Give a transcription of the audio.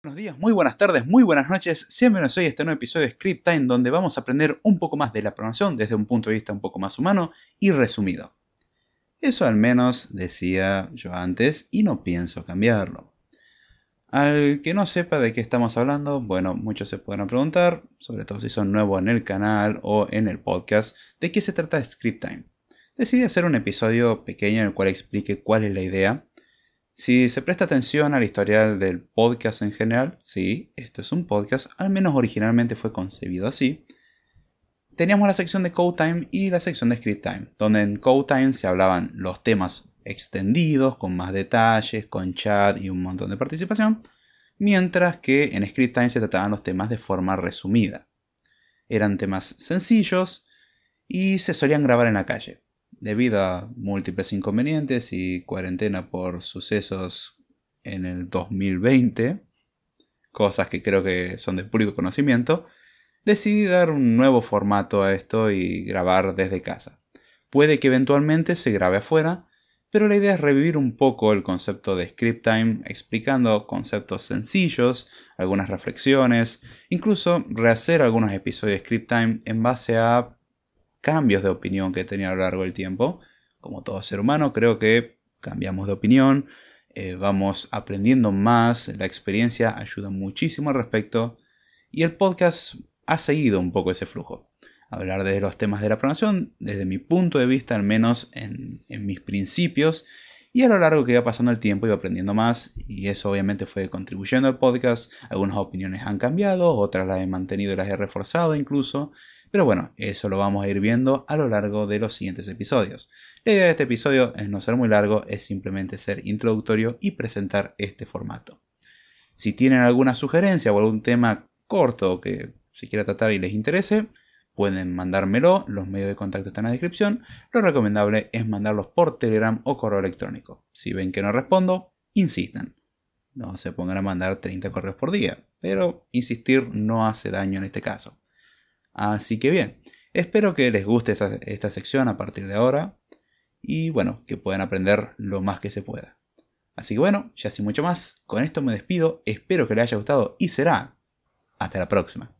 Buenos días, muy buenas tardes, muy buenas noches. Siempre hoy este nuevo episodio de Script Time donde vamos a aprender un poco más de la pronunciación desde un punto de vista un poco más humano y resumido. Eso al menos decía yo antes y no pienso cambiarlo. Al que no sepa de qué estamos hablando, bueno, muchos se pueden preguntar, sobre todo si son nuevos en el canal o en el podcast, de qué se trata Script Time. Decidí hacer un episodio pequeño en el cual explique cuál es la idea si se presta atención al historial del podcast en general, sí, esto es un podcast, al menos originalmente fue concebido así, teníamos la sección de Code Time y la sección de Script Time, donde en Code Time se hablaban los temas extendidos, con más detalles, con chat y un montón de participación, mientras que en Script Time se trataban los temas de forma resumida. Eran temas sencillos y se solían grabar en la calle. Debido a múltiples inconvenientes y cuarentena por sucesos en el 2020, cosas que creo que son de público conocimiento, decidí dar un nuevo formato a esto y grabar desde casa. Puede que eventualmente se grabe afuera, pero la idea es revivir un poco el concepto de script time, explicando conceptos sencillos, algunas reflexiones, incluso rehacer algunos episodios de script time en base a cambios de opinión que he tenido a lo largo del tiempo. Como todo ser humano, creo que cambiamos de opinión, eh, vamos aprendiendo más, la experiencia ayuda muchísimo al respecto y el podcast ha seguido un poco ese flujo. Hablar desde los temas de la programación, desde mi punto de vista, al menos en, en mis principios, y a lo largo que iba pasando el tiempo iba aprendiendo más y eso obviamente fue contribuyendo al podcast. Algunas opiniones han cambiado, otras las he mantenido y las he reforzado incluso. Pero bueno, eso lo vamos a ir viendo a lo largo de los siguientes episodios. La idea de este episodio es no ser muy largo, es simplemente ser introductorio y presentar este formato. Si tienen alguna sugerencia o algún tema corto que se quiera tratar y les interese, pueden mandármelo, los medios de contacto están en la descripción. Lo recomendable es mandarlos por Telegram o correo electrónico. Si ven que no respondo, insistan. No se pongan a mandar 30 correos por día, pero insistir no hace daño en este caso. Así que bien, espero que les guste esta, sección a partir de ahora y bueno, que puedan aprender lo más que se pueda. Así que bueno, ya sin mucho más, con esto me despido, espero que les haya gustado y será hasta la próxima.